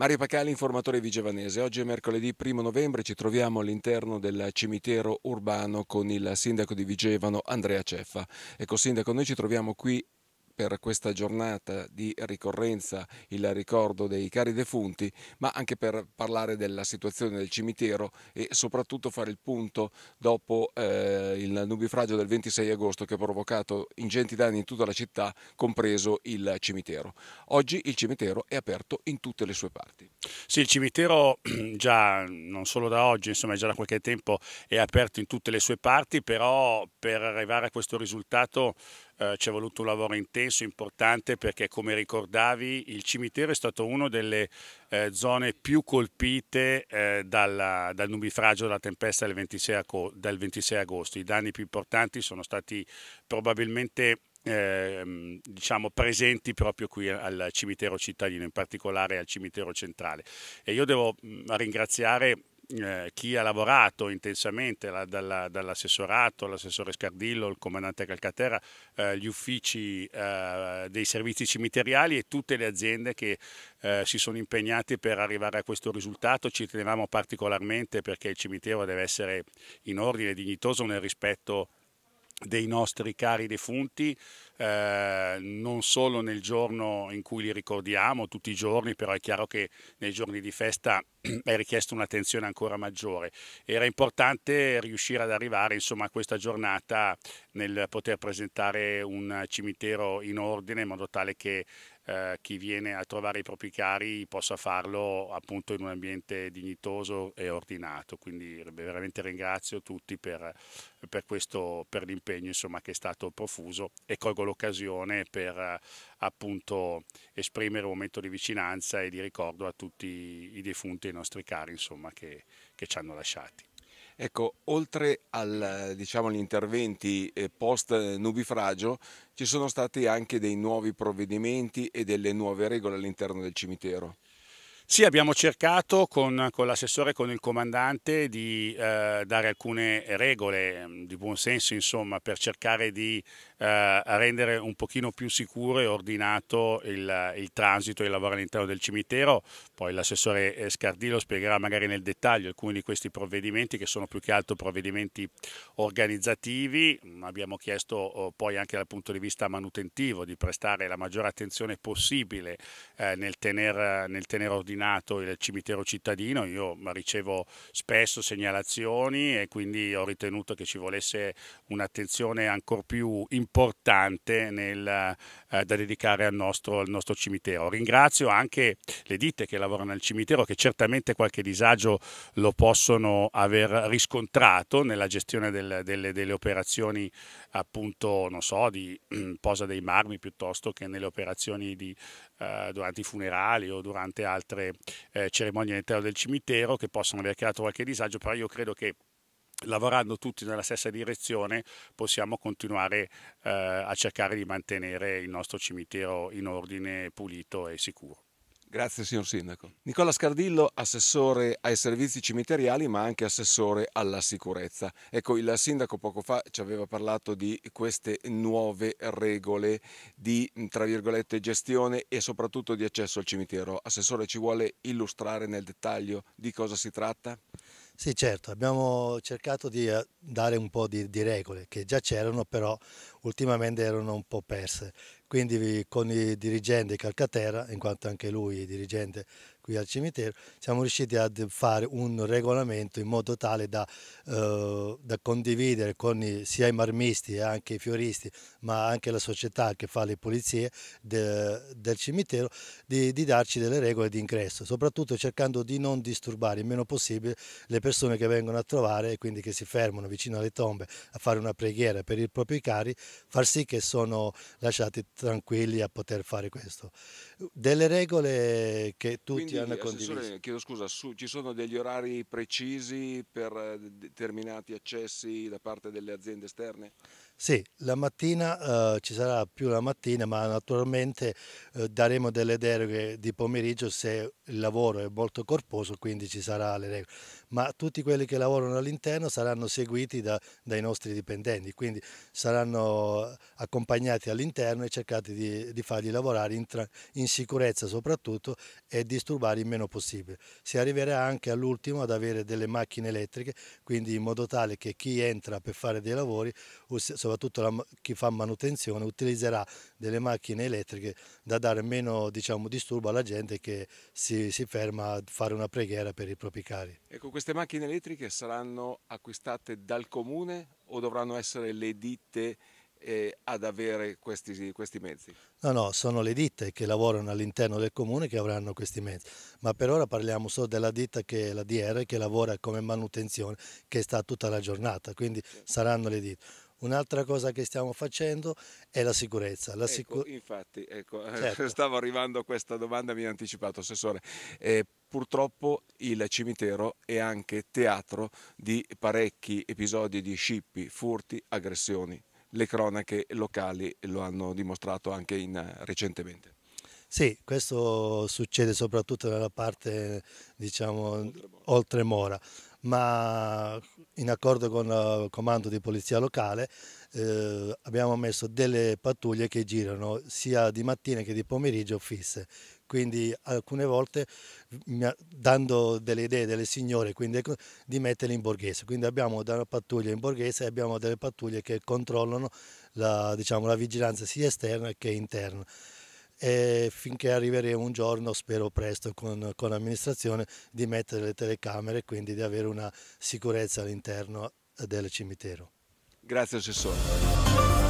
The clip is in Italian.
Mario Pacali, informatore vigevanese. Oggi è mercoledì 1 novembre, ci troviamo all'interno del cimitero urbano con il sindaco di Vigevano Andrea Ceffa. Ecco, sindaco, noi ci troviamo qui per questa giornata di ricorrenza il ricordo dei cari defunti, ma anche per parlare della situazione del cimitero e soprattutto fare il punto dopo eh, il nubifragio del 26 agosto che ha provocato ingenti danni in tutta la città, compreso il cimitero. Oggi il cimitero è aperto in tutte le sue parti. Sì, il cimitero già non solo da oggi, insomma già da qualche tempo è aperto in tutte le sue parti, però per arrivare a questo risultato eh, ci è voluto un lavoro intenso, importante, perché come ricordavi il cimitero è stato una delle eh, zone più colpite eh, dalla, dal nubifragio della tempesta del 26, del 26 agosto. I danni più importanti sono stati probabilmente eh, diciamo presenti proprio qui al cimitero cittadino, in particolare al cimitero centrale. E io devo mm, ringraziare eh, chi ha lavorato intensamente la, dalla, dall'assessorato, l'assessore Scardillo, il comandante Calcaterra, eh, gli uffici eh, dei servizi cimiteriali e tutte le aziende che eh, si sono impegnate per arrivare a questo risultato. Ci tenevamo particolarmente perché il cimitero deve essere in ordine, dignitoso nel rispetto dei nostri cari defunti, eh, non solo nel giorno in cui li ricordiamo, tutti i giorni, però è chiaro che nei giorni di festa è richiesta un'attenzione ancora maggiore. Era importante riuscire ad arrivare insomma, a questa giornata nel poter presentare un cimitero in ordine in modo tale che eh, chi viene a trovare i propri cari possa farlo appunto in un ambiente dignitoso e ordinato. Quindi veramente ringrazio tutti per, per, questo, per l'impegno insomma, che è stato profuso e colgo l'occasione per eh, appunto esprimere un momento di vicinanza e di ricordo a tutti i defunti e i nostri cari insomma, che, che ci hanno lasciati. Ecco, oltre al, diciamo, agli interventi eh, post-nubifragio, eh, ci sono stati anche dei nuovi provvedimenti e delle nuove regole all'interno del cimitero. Sì, abbiamo cercato con, con l'assessore e con il comandante di eh, dare alcune regole mm, di buon senso, insomma, per cercare di eh, rendere un pochino più sicuro e ordinato il, il transito e il lavoro all'interno del cimitero. Poi l'assessore Scardillo spiegherà magari nel dettaglio alcuni di questi provvedimenti che sono più che altro provvedimenti organizzativi. Abbiamo chiesto oh, poi anche dal punto di vista manutentivo di prestare la maggiore attenzione possibile eh, nel tenere ordinato il cimitero cittadino. Io ricevo spesso segnalazioni e quindi ho ritenuto che ci volesse un'attenzione ancora più importante importante nel, eh, da dedicare al nostro, al nostro, cimitero. Ringrazio anche le ditte che lavorano al cimitero che certamente qualche disagio lo possono aver riscontrato nella gestione del, delle, delle, operazioni appunto, non so, di eh, posa dei marmi piuttosto che nelle operazioni di, eh, durante i funerali o durante altre eh, cerimonie all'interno del cimitero che possono aver creato qualche disagio, però io credo che lavorando tutti nella stessa direzione possiamo continuare eh, a cercare di mantenere il nostro cimitero in ordine, pulito e sicuro. Grazie signor Sindaco. Nicola Scardillo, assessore ai servizi cimiteriali ma anche assessore alla sicurezza. Ecco, il sindaco poco fa ci aveva parlato di queste nuove regole di, tra virgolette, gestione e soprattutto di accesso al cimitero. Assessore, ci vuole illustrare nel dettaglio di cosa si tratta? Sì, certo, abbiamo cercato di eh, dare un po' di, di regole che già c'erano, però ultimamente erano un po' perse. Quindi con il dirigente Calcaterra, in quanto anche lui è dirigente qui al cimitero, siamo riusciti a fare un regolamento in modo tale da, eh, da condividere con i, sia i marmisti che anche i fioristi ma anche la società che fa le pulizie de, del cimitero, di, di, darci delle regole di ingresso, soprattutto cercando di non disturbare il meno possibile le persone che vengono a trovare e quindi che si fermano vicino alle tombe a fare una preghiera per i propri cari, far sì che sono lasciati tranquilli a poter fare questo. Delle regole che tutti quindi, hanno eh, condiviso. Chiedo scusa, su, ci sono degli orari precisi per eh, determinati accessi da parte delle aziende esterne? Sì, la mattina eh, ci sarà più la mattina, ma naturalmente eh, daremo delle deroghe di pomeriggio se il lavoro è molto corposo, quindi ci saranno le regole ma tutti quelli che lavorano all'interno saranno seguiti da, dai nostri dipendenti, quindi saranno accompagnati all'interno e cercati di, di, farli lavorare in, in sicurezza soprattutto e disturbare il meno possibile. Si arriverà anche all'ultimo ad avere delle macchine elettriche, quindi in modo tale che chi entra per fare dei lavori, soprattutto la, chi fa manutenzione, utilizzerà delle macchine elettriche da dare meno diciamo, disturbo alla gente che si, si ferma a fare una preghiera per i propri cari. Ecco, queste macchine elettriche saranno acquistate dal comune o dovranno essere le ditte eh, ad avere questi, questi, mezzi? No, no, sono le ditte che lavorano all'interno del comune che avranno questi mezzi, ma per ora parliamo solo della ditta che è la DR che lavora come manutenzione, che sta tutta la giornata, quindi saranno le ditte. Un'altra cosa che stiamo facendo è la sicurezza. La sicur ecco, infatti, ecco, eh, certo. stavo arrivando a questa domanda, mi ha anticipato Assessore. Eh, purtroppo il cimitero è anche teatro di parecchi episodi di scippi, furti, aggressioni. Le cronache locali lo hanno dimostrato anche in, eh, recentemente. Sì, questo succede soprattutto nella parte, diciamo, oltre Mora. Oltre Mora ma in accordo con il comando di polizia locale eh, abbiamo messo delle pattuglie che girano sia di mattina che di pomeriggio fisse. Quindi alcune volte dando delle idee delle signore quindi, ecco, di metterle in borghese. Quindi abbiamo una pattuglia in borghese e abbiamo delle pattuglie che controllano la, diciamo, la vigilanza sia esterna che interna e finché arriveremo un giorno, spero presto con, con l'amministrazione, di mettere le telecamere e quindi di avere una sicurezza all'interno del cimitero. Grazie Assessore.